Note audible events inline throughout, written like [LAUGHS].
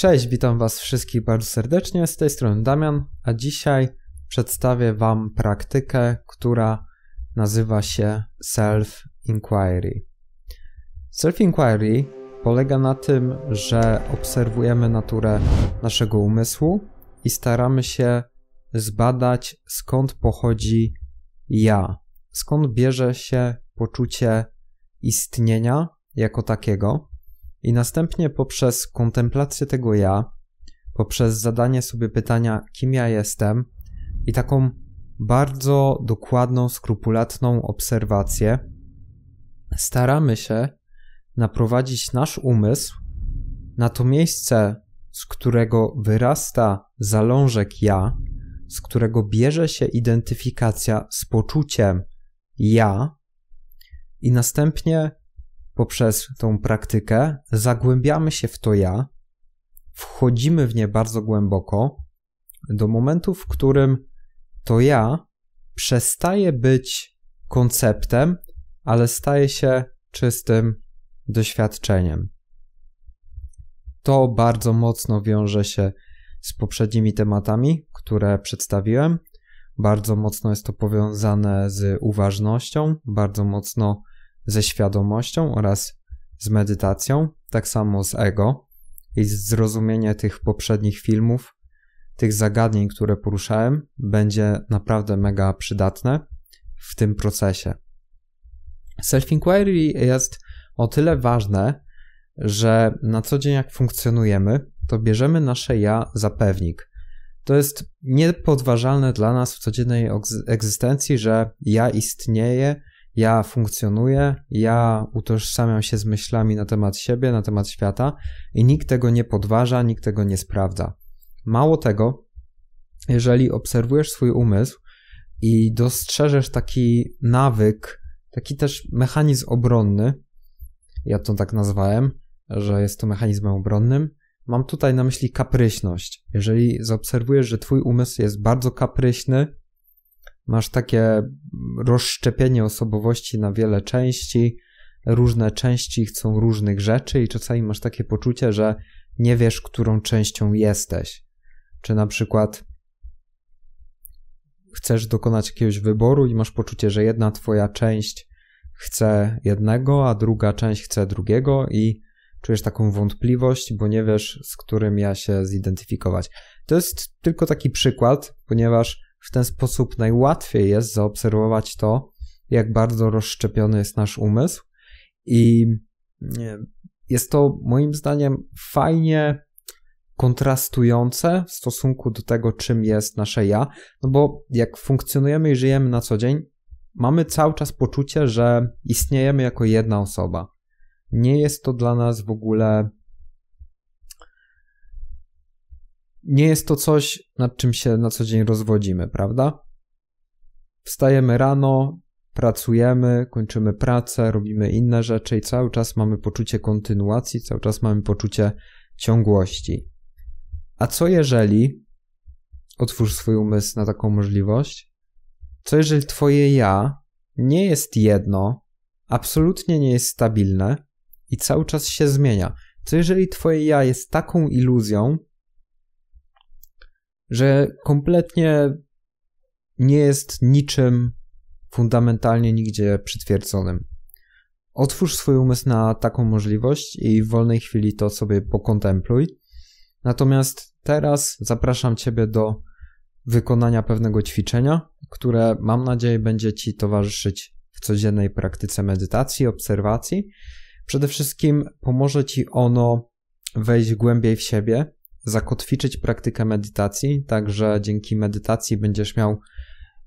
Cześć, witam Was wszystkich bardzo serdecznie. Z tej strony Damian, a dzisiaj przedstawię Wam praktykę, która nazywa się Self-Inquiry. Self-Inquiry polega na tym, że obserwujemy naturę naszego umysłu i staramy się zbadać, skąd pochodzi ja, skąd bierze się poczucie istnienia jako takiego. I następnie poprzez kontemplację tego ja, poprzez zadanie sobie pytania, kim ja jestem, i taką bardzo dokładną, skrupulatną obserwację, staramy się naprowadzić nasz umysł na to miejsce, z którego wyrasta zalążek ja, z którego bierze się identyfikacja z poczuciem ja, i następnie poprzez tą praktykę zagłębiamy się w to ja, wchodzimy w nie bardzo głęboko, do momentu, w którym to ja przestaje być konceptem, ale staje się czystym doświadczeniem. To bardzo mocno wiąże się z poprzednimi tematami, które przedstawiłem. Bardzo mocno jest to powiązane z uważnością, bardzo mocno ze świadomością oraz z medytacją, tak samo z ego i zrozumienie tych poprzednich filmów, tych zagadnień, które poruszałem, będzie naprawdę mega przydatne w tym procesie. Self-inquiry jest o tyle ważne, że na co dzień jak funkcjonujemy, to bierzemy nasze ja za pewnik. To jest niepodważalne dla nas w codziennej egzystencji, że ja istnieje, ja funkcjonuję, ja utożsamiam się z myślami na temat siebie, na temat świata i nikt tego nie podważa, nikt tego nie sprawdza. Mało tego, jeżeli obserwujesz swój umysł i dostrzeżesz taki nawyk, taki też mechanizm obronny, ja to tak nazwałem, że jest to mechanizmem obronnym, mam tutaj na myśli kapryśność. Jeżeli zaobserwujesz, że twój umysł jest bardzo kapryśny, masz takie rozszczepienie osobowości na wiele części, różne części chcą różnych rzeczy i czasami masz takie poczucie, że nie wiesz, którą częścią jesteś. Czy na przykład chcesz dokonać jakiegoś wyboru i masz poczucie, że jedna twoja część chce jednego, a druga część chce drugiego i czujesz taką wątpliwość, bo nie wiesz, z którym ja się zidentyfikować. To jest tylko taki przykład, ponieważ w ten sposób najłatwiej jest zaobserwować to, jak bardzo rozszczepiony jest nasz umysł i jest to moim zdaniem fajnie kontrastujące w stosunku do tego, czym jest nasze ja, no bo jak funkcjonujemy i żyjemy na co dzień, mamy cały czas poczucie, że istniejemy jako jedna osoba. Nie jest to dla nas w ogóle nie jest to coś, nad czym się na co dzień rozwodzimy, prawda? Wstajemy rano, pracujemy, kończymy pracę, robimy inne rzeczy i cały czas mamy poczucie kontynuacji, cały czas mamy poczucie ciągłości. A co jeżeli otwórz swój umysł na taką możliwość? Co jeżeli twoje ja nie jest jedno, absolutnie nie jest stabilne i cały czas się zmienia? Co jeżeli twoje ja jest taką iluzją, że kompletnie nie jest niczym fundamentalnie nigdzie przytwierdzonym. Otwórz swój umysł na taką możliwość i w wolnej chwili to sobie pokontempluj. Natomiast teraz zapraszam Ciebie do wykonania pewnego ćwiczenia, które mam nadzieję będzie Ci towarzyszyć w codziennej praktyce medytacji, obserwacji. Przede wszystkim pomoże Ci ono wejść głębiej w siebie, zakotwiczyć praktykę medytacji, tak że dzięki medytacji będziesz miał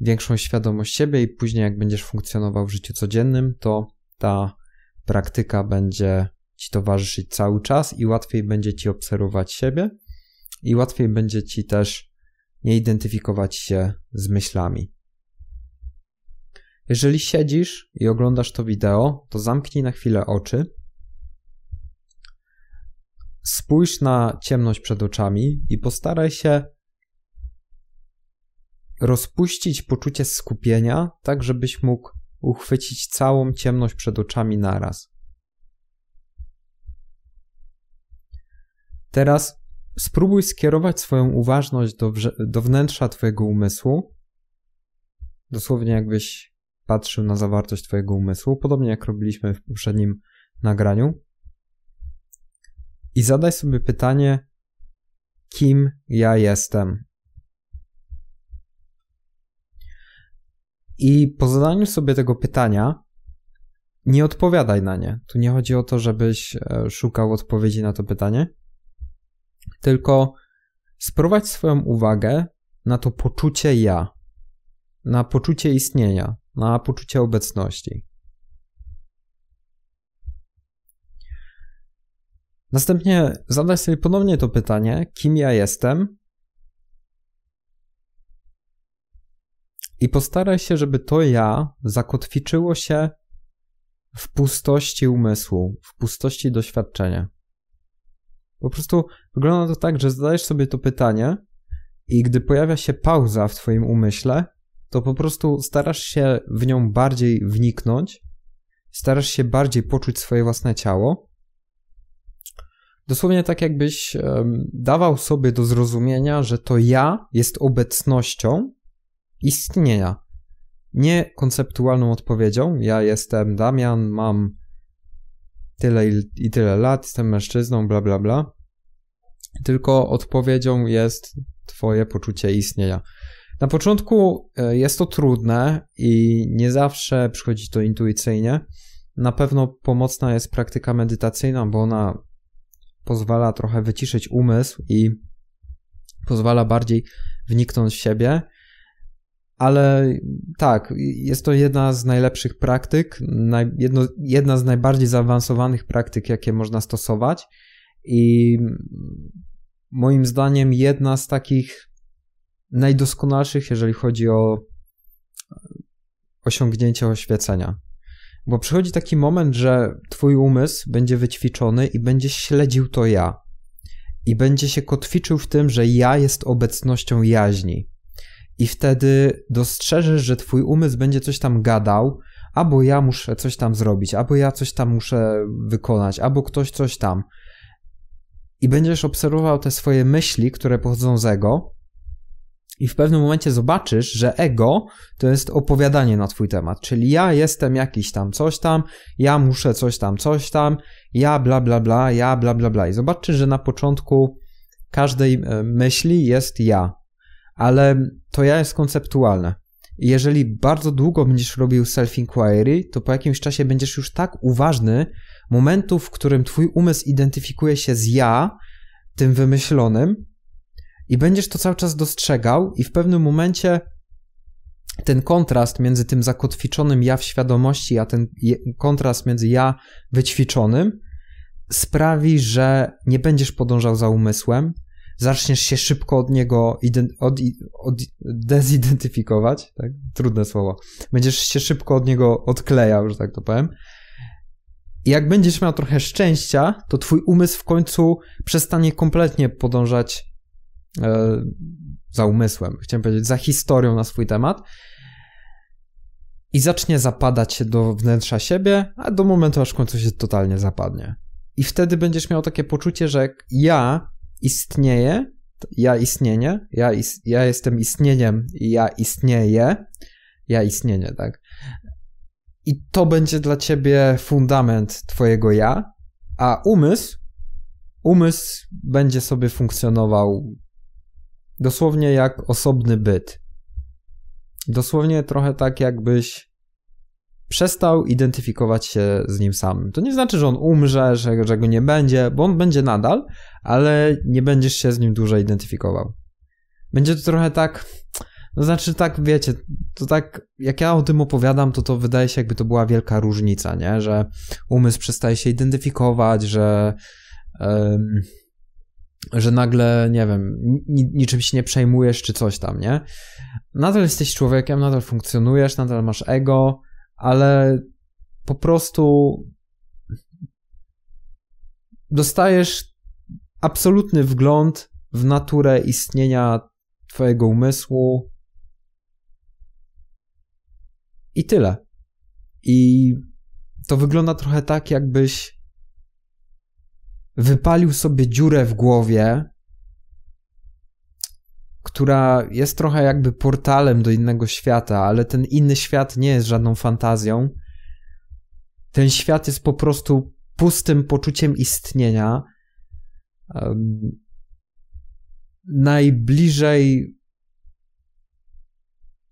większą świadomość siebie i później jak będziesz funkcjonował w życiu codziennym, to ta praktyka będzie ci towarzyszyć cały czas i łatwiej będzie ci obserwować siebie i łatwiej będzie ci też nie identyfikować się z myślami. Jeżeli siedzisz i oglądasz to wideo, to zamknij na chwilę oczy spójrz na ciemność przed oczami i postaraj się rozpuścić poczucie skupienia, tak żebyś mógł uchwycić całą ciemność przed oczami naraz. Teraz spróbuj skierować swoją uważność do, do wnętrza Twojego umysłu, dosłownie jakbyś patrzył na zawartość Twojego umysłu, podobnie jak robiliśmy w poprzednim nagraniu i zadaj sobie pytanie, kim ja jestem. I po zadaniu sobie tego pytania, nie odpowiadaj na nie. Tu nie chodzi o to, żebyś e, szukał odpowiedzi na to pytanie, tylko sprowadź swoją uwagę na to poczucie ja, na poczucie istnienia, na poczucie obecności. Następnie zadać sobie ponownie to pytanie, kim ja jestem, i postaraj się, żeby to ja zakotwiczyło się w pustości umysłu, w pustości doświadczenia. Po prostu wygląda to tak, że zadajesz sobie to pytanie i gdy pojawia się pauza w twoim umyśle, to po prostu starasz się w nią bardziej wniknąć, starasz się bardziej poczuć swoje własne ciało Dosłownie tak, jakbyś dawał sobie do zrozumienia, że to ja jest obecnością istnienia, nie konceptualną odpowiedzią. Ja jestem Damian, mam tyle i tyle lat, jestem mężczyzną, bla, bla, bla. Tylko odpowiedzią jest Twoje poczucie istnienia. Na początku e, jest to trudne i nie zawsze przychodzi to intuicyjnie. Na pewno pomocna jest praktyka medytacyjna, bo ona pozwala trochę wyciszyć umysł i pozwala bardziej wniknąć w siebie. Ale tak, jest to jedna z najlepszych praktyk, jedno, jedna z najbardziej zaawansowanych praktyk, jakie można stosować. I moim zdaniem jedna z takich najdoskonalszych, jeżeli chodzi o osiągnięcie oświecenia. Bo przychodzi taki moment, że twój umysł będzie wyćwiczony i będzie śledził to ja. I będzie się kotwiczył w tym, że ja jest obecnością jaźni. I wtedy dostrzeżesz, że twój umysł będzie coś tam gadał, albo ja muszę coś tam zrobić, albo ja coś tam muszę wykonać, albo ktoś coś tam. I będziesz obserwował te swoje myśli, które pochodzą z ego, i w pewnym momencie zobaczysz, że ego to jest opowiadanie na twój temat, czyli ja jestem jakiś tam coś tam, ja muszę coś tam, coś tam, ja bla bla bla, ja bla bla bla. I zobaczysz, że na początku każdej e, myśli jest ja, ale to ja jest konceptualne. Jeżeli bardzo długo będziesz robił self-inquiry, to po jakimś czasie będziesz już tak uważny momentu, w którym twój umysł identyfikuje się z ja, tym wymyślonym, i będziesz to cały czas dostrzegał, i w pewnym momencie ten kontrast między tym zakotwiczonym ja w świadomości, a ten kontrast między ja wyćwiczonym sprawi, że nie będziesz podążał za umysłem, zaczniesz się szybko od niego od, od, dezidentyfikować, tak? trudne słowo, będziesz się szybko od niego odklejał, że tak to powiem. I jak będziesz miał trochę szczęścia, to twój umysł w końcu przestanie kompletnie podążać E, za umysłem, chciałem powiedzieć, za historią na swój temat i zacznie zapadać się do wnętrza siebie, a do momentu aż w końcu się totalnie zapadnie. I wtedy będziesz miał takie poczucie, że ja istnieję, ja istnienie, ja, is, ja jestem istnieniem, ja istnieję, ja istnienie, tak? I to będzie dla ciebie fundament twojego ja, a umysł, umysł będzie sobie funkcjonował dosłownie jak osobny byt. Dosłownie trochę tak, jakbyś przestał identyfikować się z nim samym. To nie znaczy, że on umrze, że, że go nie będzie, bo on będzie nadal, ale nie będziesz się z nim dużo identyfikował. Będzie to trochę tak, no znaczy tak, wiecie, to tak, jak ja o tym opowiadam, to to wydaje się, jakby to była wielka różnica, nie? Że umysł przestaje się identyfikować, że że nagle, nie wiem, ni niczym się nie przejmujesz czy coś tam, nie? Nadal jesteś człowiekiem, nadal funkcjonujesz, nadal masz ego, ale po prostu dostajesz absolutny wgląd w naturę istnienia twojego umysłu i tyle. I to wygląda trochę tak, jakbyś wypalił sobie dziurę w głowie, która jest trochę jakby portalem do innego świata, ale ten inny świat nie jest żadną fantazją. Ten świat jest po prostu pustym poczuciem istnienia. Najbliżej.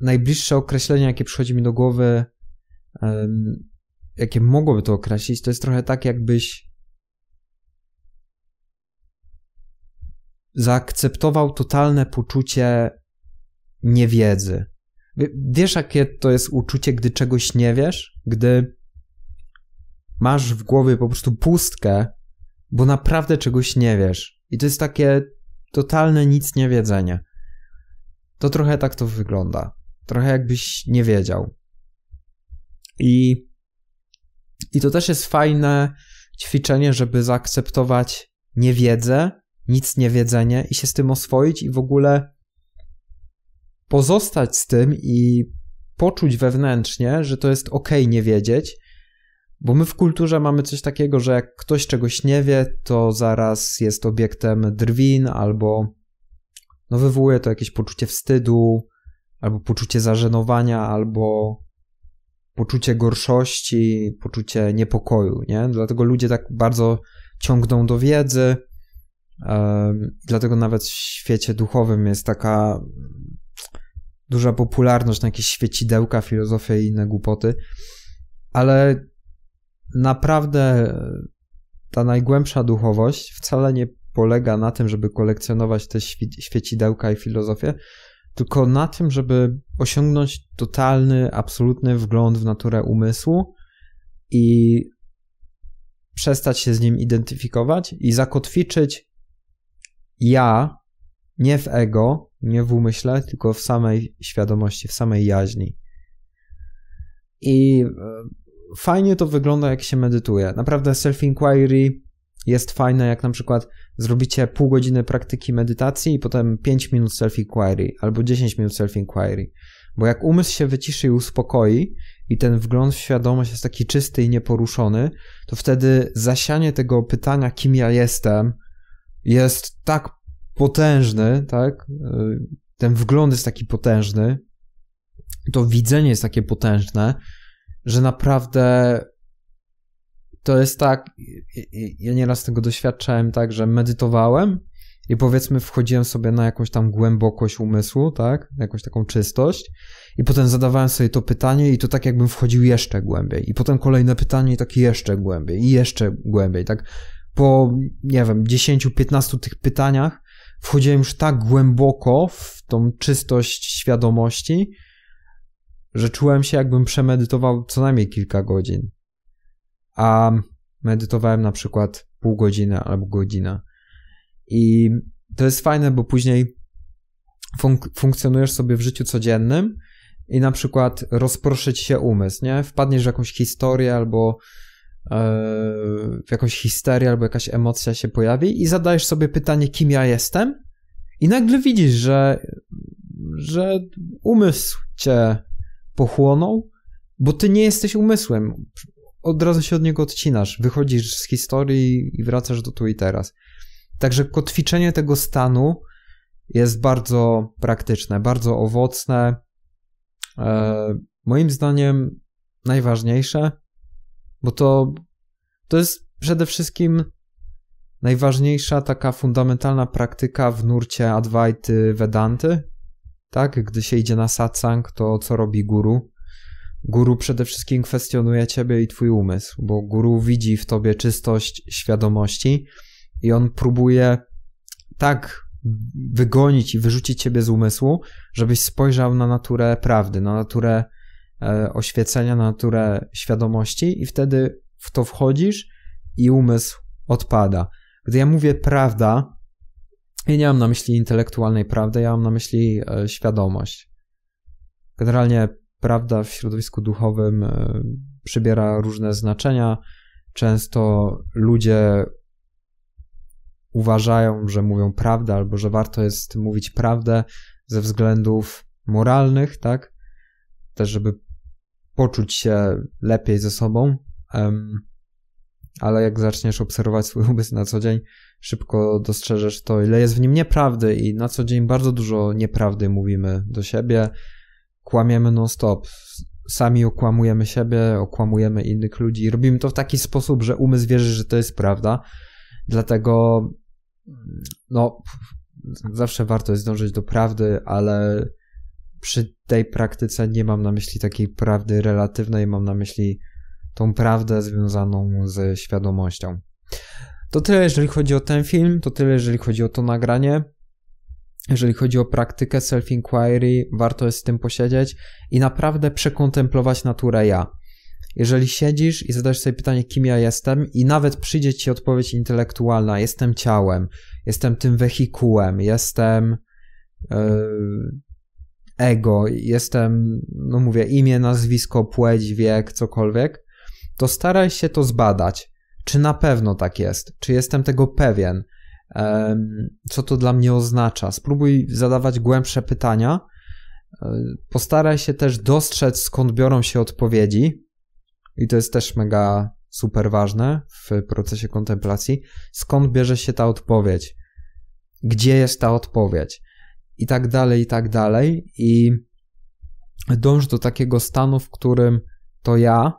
Najbliższe określenie, jakie przychodzi mi do głowy, jakie mogłoby to określić, to jest trochę tak, jakbyś zaakceptował totalne poczucie niewiedzy. Wiesz, jakie to jest uczucie, gdy czegoś nie wiesz? Gdy masz w głowie po prostu pustkę, bo naprawdę czegoś nie wiesz. I to jest takie totalne nic niewiedzenie. To trochę tak to wygląda. Trochę jakbyś nie wiedział. I, i to też jest fajne ćwiczenie, żeby zaakceptować niewiedzę nic nie wiedzenie i się z tym oswoić i w ogóle pozostać z tym i poczuć wewnętrznie, że to jest ok nie wiedzieć, bo my w kulturze mamy coś takiego, że jak ktoś czegoś nie wie, to zaraz jest obiektem drwin albo no wywołuje to jakieś poczucie wstydu, albo poczucie zażenowania, albo poczucie gorszości, poczucie niepokoju, nie? Dlatego ludzie tak bardzo ciągną do wiedzy, Dlatego nawet w świecie duchowym jest taka duża popularność na jakieś świecidełka, filozofie i inne głupoty. Ale naprawdę ta najgłębsza duchowość wcale nie polega na tym, żeby kolekcjonować te świecidełka i filozofie, tylko na tym, żeby osiągnąć totalny, absolutny wgląd w naturę umysłu i przestać się z nim identyfikować i zakotwiczyć ja, nie w ego, nie w umyśle, tylko w samej świadomości, w samej jaźni. I e, fajnie to wygląda, jak się medytuje. Naprawdę self-inquiry jest fajne, jak na przykład zrobicie pół godziny praktyki medytacji i potem 5 minut self-inquiry albo 10 minut self-inquiry. Bo jak umysł się wyciszy i uspokoi i ten wgląd w świadomość jest taki czysty i nieporuszony, to wtedy zasianie tego pytania, kim ja jestem, jest tak potężny, tak? Y, ten wgląd jest taki potężny, to widzenie jest takie potężne, że naprawdę to jest tak. Ja nieraz tego doświadczałem, tak, że medytowałem i powiedzmy wchodziłem sobie na jakąś tam głębokość umysłu, tak, jakąś taką czystość i potem zadawałem sobie to pytanie i to tak jakbym wchodził jeszcze głębiej i potem kolejne pytanie i tak jeszcze głębiej i jeszcze głębiej, tak po, nie wiem, 10-15 tych pytaniach wchodziłem już tak głęboko w tą czystość świadomości, że czułem się, jakbym przemedytował co najmniej kilka godzin. A medytowałem na przykład pół godziny albo godzinę. I to jest fajne, bo później funk funkcjonujesz sobie w życiu codziennym i na przykład rozproszyć się umysł, nie? Wpadniesz w jakąś historię albo E, jakąś histeria albo jakaś emocja się pojawi i zadajesz sobie pytanie, kim ja jestem i nagle widzisz, że, że umysł cię pochłonął, bo ty nie jesteś umysłem. Od razu się od niego odcinasz, wychodzisz z historii i wracasz do tu i teraz. Także kotwiczenie tego stanu jest bardzo praktyczne, bardzo owocne. E, moim zdaniem najważniejsze bo to, to jest przede wszystkim najważniejsza taka fundamentalna praktyka w nurcie Advaity Vedanty. Tak, gdy się idzie na satsang, to co robi guru? Guru przede wszystkim kwestionuje ciebie i twój umysł, bo guru widzi w tobie czystość świadomości i on próbuje tak wygonić i wyrzucić ciebie z umysłu, żebyś spojrzał na naturę prawdy, na naturę E, oświecenia na naturę świadomości i wtedy w to wchodzisz i umysł odpada. Gdy ja mówię prawda, ja nie mam na myśli intelektualnej prawdy, ja mam na myśli e, świadomość. Generalnie prawda w środowisku duchowym e, przybiera różne znaczenia. Często ludzie uważają, że mówią prawdę albo że warto jest mówić prawdę ze względów moralnych, tak? Też, żeby poczuć się lepiej ze sobą, ale jak zaczniesz obserwować swój umysł na co dzień, szybko dostrzeżesz to, ile jest w nim nieprawdy i na co dzień bardzo dużo nieprawdy mówimy do siebie, kłamiemy non-stop, sami okłamujemy siebie, okłamujemy innych ludzi. Robimy to w taki sposób, że umysł wierzy, że to jest prawda. Dlatego, mm, no, zawsze warto jest dążyć do prawdy, ale przy tej praktyce nie mam na myśli takiej prawdy relatywnej, mam na myśli tą prawdę związaną ze świadomością. To tyle, jeżeli chodzi o ten film, to tyle, jeżeli chodzi o to nagranie. Jeżeli chodzi o praktykę self-inquiry, warto jest z tym posiedzieć i naprawdę przekontemplować naturę ja. Jeżeli siedzisz i zadasz sobie pytanie, kim ja jestem, i nawet przyjdzie ci odpowiedź intelektualna: jestem ciałem, jestem tym wehikułem, jestem. Yy, ego, jestem, no mówię, imię, nazwisko, płeć, wiek, cokolwiek, to staraj się to zbadać. Czy na pewno tak jest? Czy jestem tego pewien? Co to dla mnie oznacza? Spróbuj zadawać głębsze pytania. E, postaraj się też dostrzec, skąd biorą się odpowiedzi, i to jest też mega super ważne w procesie kontemplacji, skąd bierze się ta odpowiedź? Gdzie jest ta odpowiedź? i tak dalej, i tak dalej. I dąż do takiego stanu, w którym to ja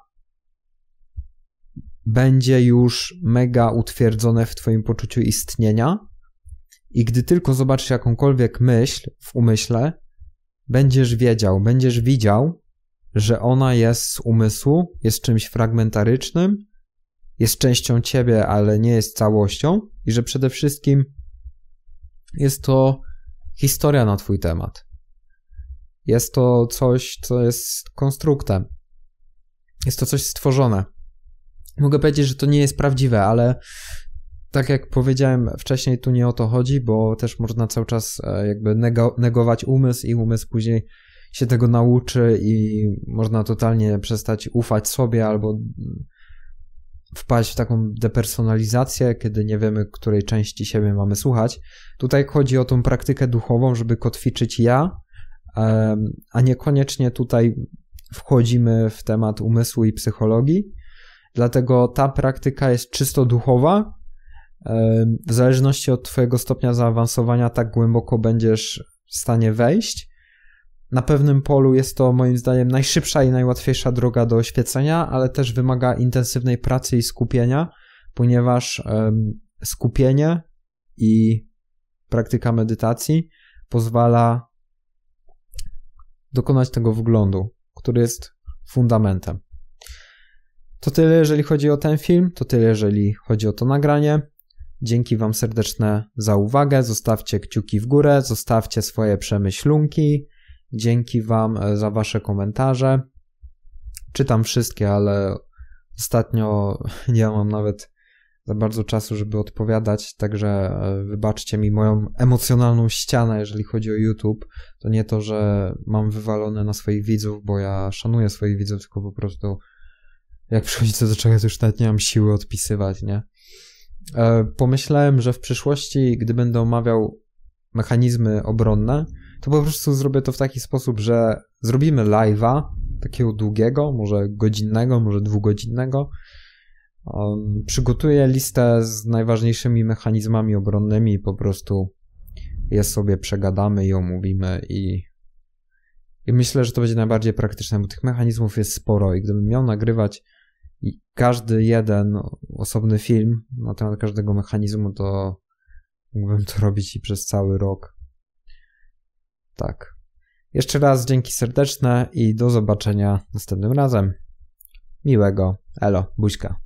będzie już mega utwierdzone w Twoim poczuciu istnienia. I gdy tylko zobaczysz jakąkolwiek myśl w umyśle, będziesz wiedział, będziesz widział, że ona jest z umysłu, jest czymś fragmentarycznym, jest częścią ciebie, ale nie jest całością, i że przede wszystkim jest to historia na Twój temat. Jest to coś, co jest konstruktem. Jest to coś stworzone. Mogę powiedzieć, że to nie jest prawdziwe, ale tak jak powiedziałem wcześniej, tu nie o to chodzi, bo też można cały czas e, jakby negować umysł i umysł później się tego nauczy i można totalnie przestać ufać sobie albo wpaść w taką depersonalizację, kiedy nie wiemy, której części siebie mamy słuchać. Tutaj chodzi o tą praktykę duchową, żeby kotwiczyć ja, a niekoniecznie tutaj wchodzimy w temat umysłu i psychologii. Dlatego ta praktyka jest czysto duchowa. W zależności od Twojego stopnia zaawansowania, tak głęboko będziesz w stanie wejść. Na pewnym polu jest to moim zdaniem najszybsza i najłatwiejsza droga do oświecenia, ale też wymaga intensywnej pracy i skupienia, ponieważ skupienie i praktyka medytacji pozwala dokonać tego wglądu, który jest fundamentem. To tyle, jeżeli chodzi o ten film, to tyle, jeżeli chodzi o to nagranie. Dzięki Wam serdeczne za uwagę. Zostawcie kciuki w górę, zostawcie swoje przemyślunki. Dzięki Wam e, za Wasze komentarze. Czytam wszystkie, ale ostatnio [LAUGHS] nie mam nawet za bardzo czasu, żeby odpowiadać, także e, wybaczcie mi moją emocjonalną ścianę, jeżeli chodzi o YouTube. To nie to, że mam wywalone na swoich widzów, bo ja szanuję swoich widzów, tylko po prostu jak przychodzi co do czego, to już nawet nie mam siły odpisywać, nie? E, pomyślałem, że w przyszłości, gdy będę omawiał mechanizmy obronne, to po prostu zrobię to w taki sposób, że zrobimy live'a, takiego długiego, może godzinnego, może dwugodzinnego. Um, przygotuję listę z najważniejszymi mechanizmami obronnymi i po prostu je sobie przegadamy i omówimy i, i myślę, że to będzie najbardziej praktyczne, bo tych mechanizmów jest sporo i gdybym miał nagrywać każdy jeden osobny film na temat każdego mechanizmu, to mógłbym to robić i przez cały rok. Tak. Jeszcze raz dzięki serdeczne i do zobaczenia następnym razem. Miłego. Elo. Buźka.